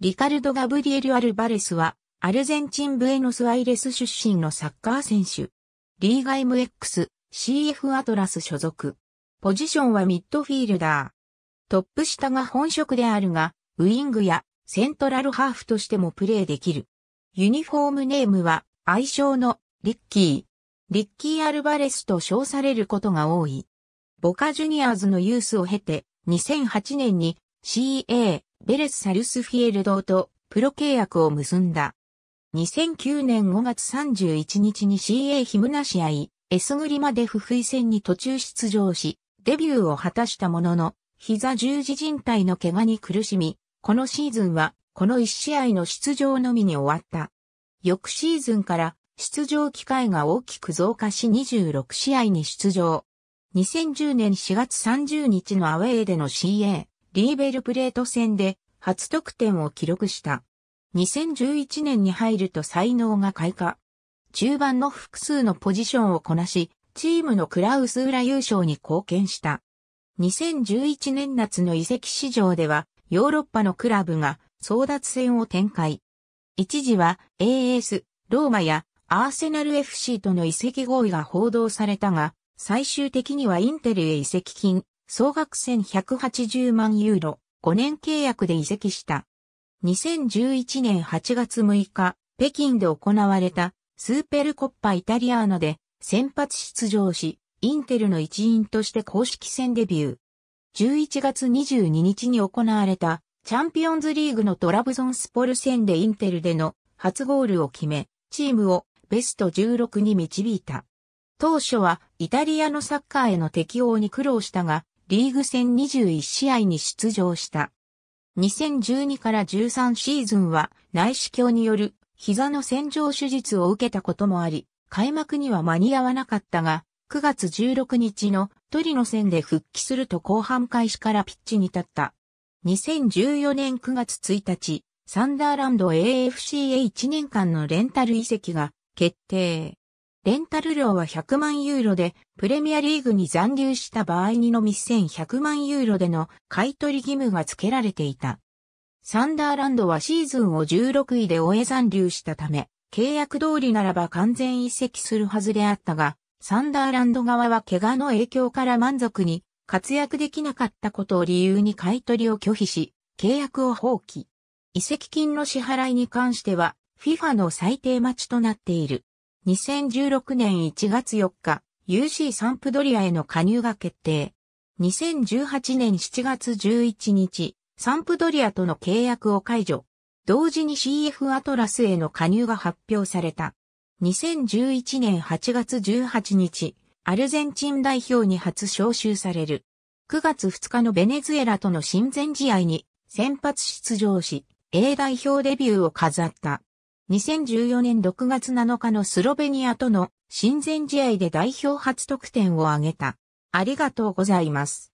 リカルド・ガブリエル・アルバレスは、アルゼンチン・ブエノス・アイレス出身のサッカー選手。リーガ MX、CF アトラス所属。ポジションはミッドフィールダー。トップ下が本職であるが、ウィングやセントラルハーフとしてもプレーできる。ユニフォームネームは、愛称のリッキー。リッキー・アルバレスと称されることが多い。ボカジュニアーズのユースを経て、2008年に CA ベレス・サルスフィエルドとプロ契約を結んだ。2009年5月31日に CA ヒムナ試合、エスグリまで不吹戦に途中出場し、デビューを果たしたものの、膝十字靭帯の怪我に苦しみ、このシーズンは、この1試合の出場のみに終わった。翌シーズンから、出場機会が大きく増加し26試合に出場。2010年4月30日のアウェーでの CA、リーベルプレート戦で初得点を記録した。2011年に入ると才能が開花。中盤の複数のポジションをこなし、チームのクラウス裏優勝に貢献した。2011年夏の移籍市場では、ヨーロッパのクラブが争奪戦を展開。一時は AS、ローマやアーセナル FC との移籍合意が報道されたが、最終的にはインテルへ移籍金総額1180万ユーロ、5年契約で移籍した。2011年8月6日、北京で行われたスーペルコッパイタリアーノで先発出場し、インテルの一員として公式戦デビュー。11月22日に行われたチャンピオンズリーグのトラブゾンスポル戦でインテルでの初ゴールを決め、チームをベスト16に導いた。当初はイタリアのサッカーへの適応に苦労したが、リーグ戦21試合に出場した。2012から13シーズンは内視鏡による膝の洗浄手術を受けたこともあり、開幕には間に合わなかったが、9月16日のトリノ戦で復帰すると後半開始からピッチに立った。2014年9月1日、サンダーランド AFCA1 年間のレンタル移籍が決定。レンタル料は100万ユーロで、プレミアリーグに残留した場合にのみ1100万ユーロでの買取義務が付けられていた。サンダーランドはシーズンを16位で終え残留したため、契約通りならば完全移籍するはずであったが、サンダーランド側は怪我の影響から満足に活躍できなかったことを理由に買取を拒否し、契約を放棄。移籍金の支払いに関しては、FIFA の最低待ちとなっている。2016年1月4日、UC サンプドリアへの加入が決定。2018年7月11日、サンプドリアとの契約を解除。同時に CF アトラスへの加入が発表された。2011年8月18日、アルゼンチン代表に初招集される。9月2日のベネズエラとの親善試合に先発出場し、A 代表デビューを飾った。2014年6月7日のスロベニアとの親善試合で代表初得点を挙げた。ありがとうございます。